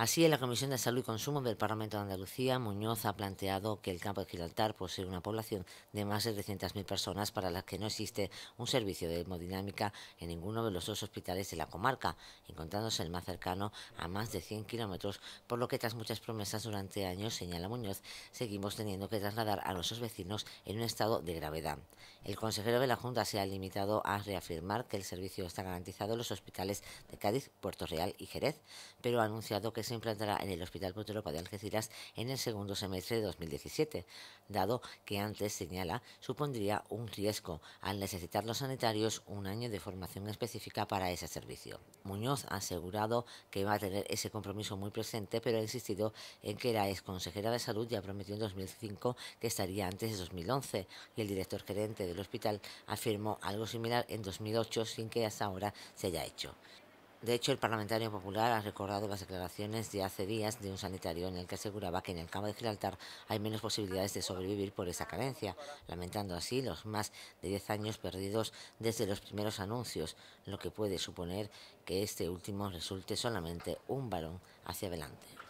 Así, en la Comisión de Salud y Consumo del Parlamento de Andalucía, Muñoz ha planteado que el campo de Gibraltar posee una población de más de 300.000 personas para las que no existe un servicio de hemodinámica en ninguno de los dos hospitales de la comarca, encontrándose el más cercano a más de 100 kilómetros, por lo que tras muchas promesas durante años, señala Muñoz, seguimos teniendo que trasladar a nuestros vecinos en un estado de gravedad. El consejero de la Junta se ha limitado a reafirmar que el servicio está garantizado en los hospitales de Cádiz, Puerto Real y Jerez, pero ha anunciado que se implantará en el Hospital Putrolopa de Algeciras en el segundo semestre de 2017, dado que antes, señala, supondría un riesgo al necesitar los sanitarios un año de formación específica para ese servicio. Muñoz ha asegurado que va a tener ese compromiso muy presente, pero ha insistido en que la ex consejera de salud ya prometió en 2005 que estaría antes de 2011 y el director gerente del hospital afirmó algo similar en 2008 sin que hasta ahora se haya hecho. De hecho, el parlamentario popular ha recordado las declaraciones de hace días de un sanitario en el que aseguraba que en el campo de Gibraltar hay menos posibilidades de sobrevivir por esa carencia, lamentando así los más de 10 años perdidos desde los primeros anuncios, lo que puede suponer que este último resulte solamente un varón hacia adelante.